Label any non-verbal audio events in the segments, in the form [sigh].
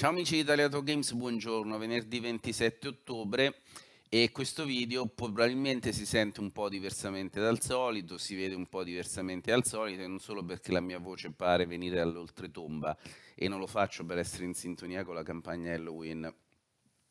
Ciao amici di Italia Auto Games, buongiorno, venerdì 27 ottobre e questo video probabilmente si sente un po' diversamente dal solito, si vede un po' diversamente dal solito e non solo perché la mia voce pare venire dall'oltretomba e non lo faccio per essere in sintonia con la campagna Halloween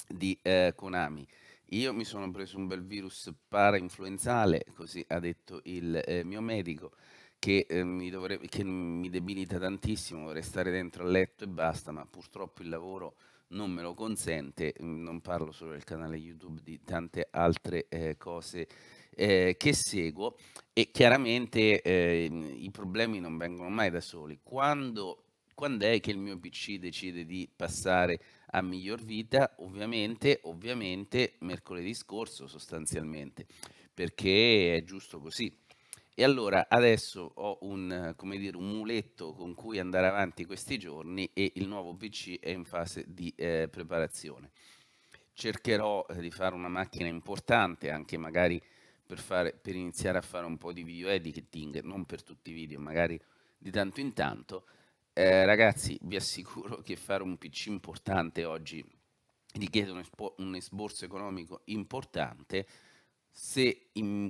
di eh, Konami. Io mi sono preso un bel virus parainfluenzale, così ha detto il eh, mio medico, che, eh, mi dovrebbe, che mi debilita tantissimo, vorrei stare dentro a letto e basta, ma purtroppo il lavoro non me lo consente, mm, non parlo solo del canale YouTube, di tante altre eh, cose eh, che seguo e chiaramente eh, i problemi non vengono mai da soli. Quando, quando, è che il mio PC decide di passare a miglior vita? Ovviamente, ovviamente mercoledì scorso sostanzialmente, perché è giusto così e allora adesso ho un, dire, un, muletto con cui andare avanti questi giorni e il nuovo PC è in fase di eh, preparazione. Cercherò eh, di fare una macchina importante anche magari per, fare, per, iniziare a fare un po' di video editing, non per tutti i video, magari di tanto in tanto. Eh, ragazzi, vi assicuro che fare un PC importante oggi richiede un, un esborso economico importante se in,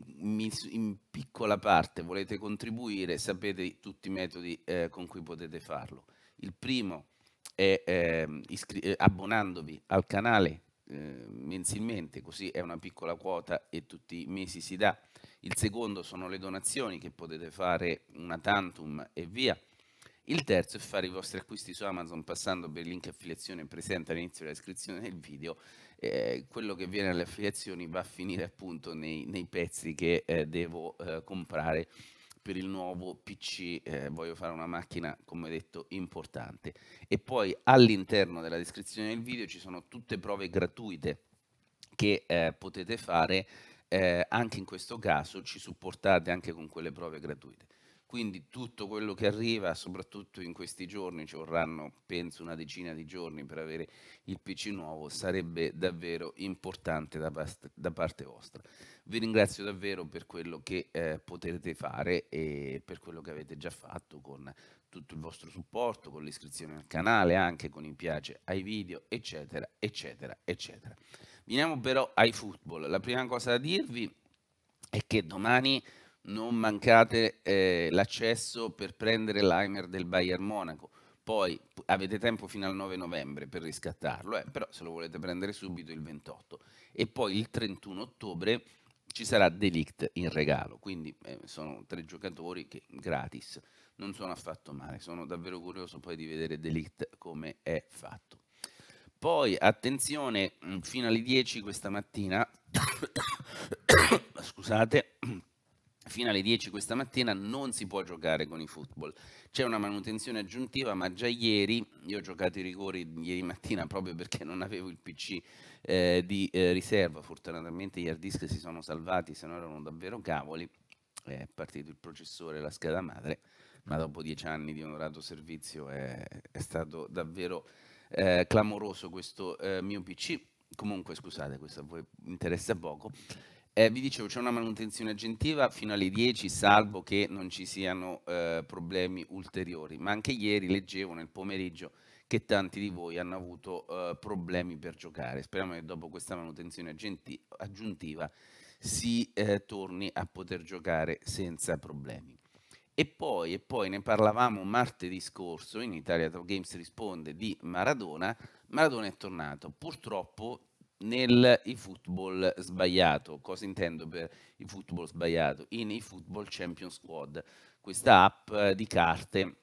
in piccola parte volete contribuire, sapete tutti i metodi eh, con cui potete farlo. Il primo è ehm, eh, abbonandovi al canale eh, mensilmente, così è una piccola quota e tutti i mesi si dà. Il secondo sono le donazioni che potete fare una tantum e via. Il terzo è fare i vostri acquisti su Amazon passando per il link affiliazione presente all'inizio della descrizione del video. Eh, quello che viene alle affiliazioni va a finire appunto nei, nei pezzi che eh, devo eh, comprare per il nuovo PC. Eh, voglio fare una macchina, come detto, importante. E poi all'interno della descrizione del video ci sono tutte prove gratuite che eh, potete fare. Eh, anche in questo caso ci supportate anche con quelle prove gratuite. Quindi tutto quello che arriva, soprattutto in questi giorni, ci vorranno penso una decina di giorni per avere il PC nuovo, sarebbe davvero importante da, da parte vostra. Vi ringrazio davvero per quello che eh, potrete fare e per quello che avete già fatto con tutto il vostro supporto, con l'iscrizione al canale, anche con i piace ai video, eccetera, eccetera, eccetera. Veniamo però ai football. La prima cosa da dirvi è che domani non mancate eh, l'accesso per prendere l'Aimer del Bayern Monaco. Poi avete tempo fino al 9 novembre per riscattarlo, eh, però se lo volete prendere subito il 28. E poi il 31 ottobre ci sarà Delict in regalo, quindi eh, sono tre giocatori che gratis non sono affatto male, sono davvero curioso poi di vedere Delict come è fatto. Poi attenzione, mm, fino alle 10 questa mattina, [coughs] scusate, fino alle 10 questa mattina non si può giocare con i football. C'è una manutenzione aggiuntiva, ma già ieri, io ho giocato i rigori ieri mattina proprio perché non avevo il PC eh, di eh, riserva, fortunatamente gli hard disk si sono salvati, se no erano davvero cavoli, è partito il processore, e la scheda madre, ma dopo dieci anni di onorato servizio è, è stato davvero eh, clamoroso questo eh, mio PC. Comunque, scusate, questo a voi interessa poco. Eh, vi dicevo, c'è una manutenzione aggiuntiva fino alle 10, salvo che non ci siano eh, problemi ulteriori. Ma anche ieri leggevo nel pomeriggio che tanti di voi hanno avuto eh, problemi per giocare. Speriamo che dopo questa manutenzione aggiuntiva si eh, torni a poter giocare senza problemi. E poi, e poi ne parlavamo martedì scorso, in Italia Top Games risponde di Maradona, Maradona è tornato. Purtroppo nel eFootball sbagliato. Cosa intendo per eFootball sbagliato? In eFootball Champion Squad, questa app eh, di carte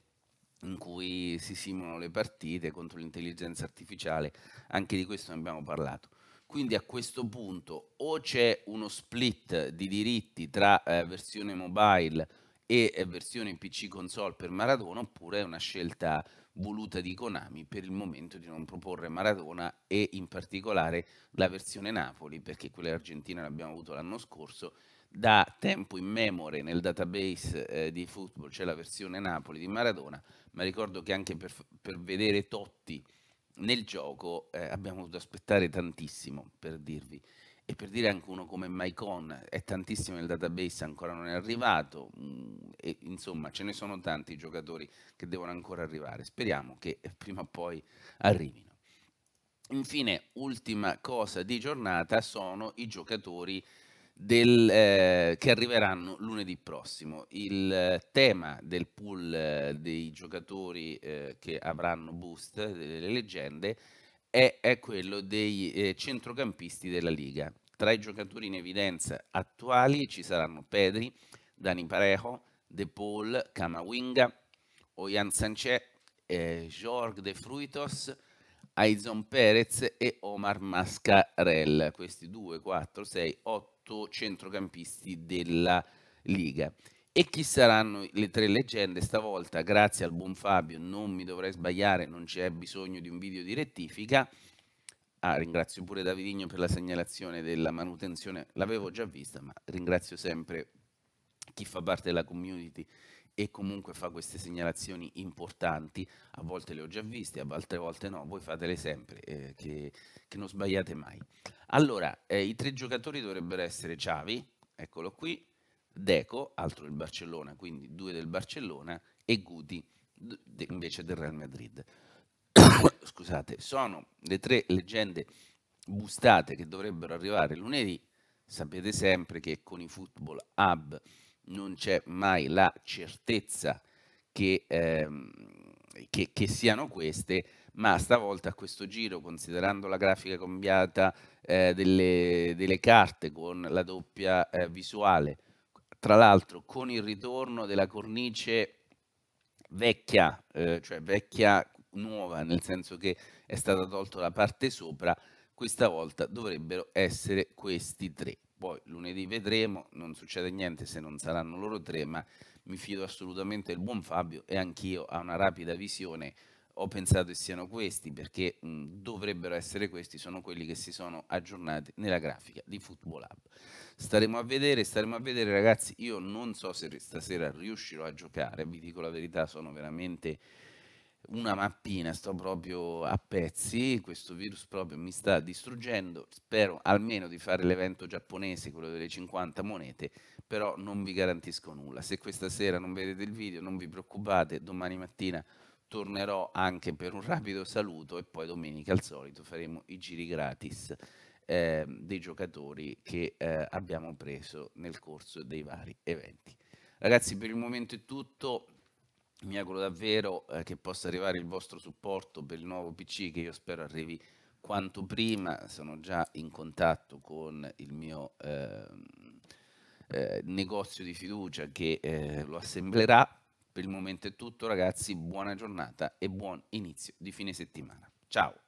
in cui si simulano le partite contro l'intelligenza artificiale, anche di questo ne abbiamo parlato. Quindi a questo punto o c'è uno split di diritti tra eh, versione mobile e eh, versione PC console per Maradona oppure è una scelta voluta di Konami per il momento di non proporre Maradona e in particolare la versione Napoli, perché quella argentina l'abbiamo avuto l'anno scorso, da tempo in memore nel database eh, di football c'è la versione Napoli di Maradona, ma ricordo che anche per, per vedere Totti nel gioco eh, abbiamo dovuto aspettare tantissimo, per dirvi e per dire anche uno come Mycon, è tantissimo il database, ancora non è arrivato, mm, e, insomma ce ne sono tanti giocatori che devono ancora arrivare, speriamo che eh, prima o poi arrivino. Infine, ultima cosa di giornata sono i giocatori del, eh, che arriveranno lunedì prossimo. Il eh, tema del pool eh, dei giocatori eh, che avranno boost, delle leggende, è, è quello dei eh, centrocampisti della Liga. Tra i giocatori in evidenza attuali ci saranno Pedri, Dani Parejo, De Paul, Camavinga, Oyan Sanchez, eh, Jorge De Fruitos, Aizon Perez e Omar Mascarell. Questi 2, 4, 6, 8 centrocampisti della Liga. E chi saranno le tre leggende? Stavolta, grazie al buon Fabio, non mi dovrei sbagliare, non c'è bisogno di un video di rettifica. Ah, ringrazio pure Davidigno per la segnalazione della manutenzione, l'avevo già vista, ma ringrazio sempre chi fa parte della community e comunque fa queste segnalazioni importanti, a volte le ho già viste, altre volte no, voi fatele sempre, eh, che, che, non sbagliate mai. Allora, eh, i tre giocatori dovrebbero essere Ciavi, eccolo qui, Deco, altro del Barcellona, quindi due del Barcellona, e Guti invece del Real Madrid. [coughs] Scusate, sono le tre leggende bustate che dovrebbero arrivare lunedì. Sapete sempre che con i Football Hub non c'è mai la certezza che, ehm, che, che siano queste, ma stavolta a questo giro, considerando la grafica cambiata eh, delle, delle, carte con la doppia eh, visuale, tra l'altro con il ritorno della cornice vecchia, eh, cioè vecchia nuova, nel senso che è stata tolta la parte sopra, questa volta dovrebbero essere questi tre. Poi lunedì vedremo, non succede niente se non saranno loro tre, ma mi fido assolutamente del buon Fabio e anch'io a una rapida visione ho pensato che siano questi perché mh, dovrebbero essere questi, sono quelli che si sono aggiornati nella grafica di Football Hub. Staremo a vedere, staremo a vedere ragazzi, io non so se stasera riuscirò a giocare, vi dico la verità, sono veramente una mappina, sto proprio a pezzi, questo virus proprio mi sta distruggendo, spero almeno di fare l'evento giapponese, quello delle 50 monete, però non vi garantisco nulla. Se questa sera non vedete il video non vi preoccupate, domani mattina tornerò anche per un rapido saluto e poi domenica al solito faremo i giri gratis eh, dei giocatori che eh, abbiamo preso nel corso dei vari eventi. Ragazzi, per il momento è tutto. Mi auguro davvero eh, che possa arrivare il vostro supporto per il nuovo PC che io spero arrivi quanto prima. Sono già in contatto con il mio ehm, eh, negozio di fiducia che eh, lo assemblerà per il momento è tutto ragazzi, buona giornata e buon inizio di fine settimana. Ciao!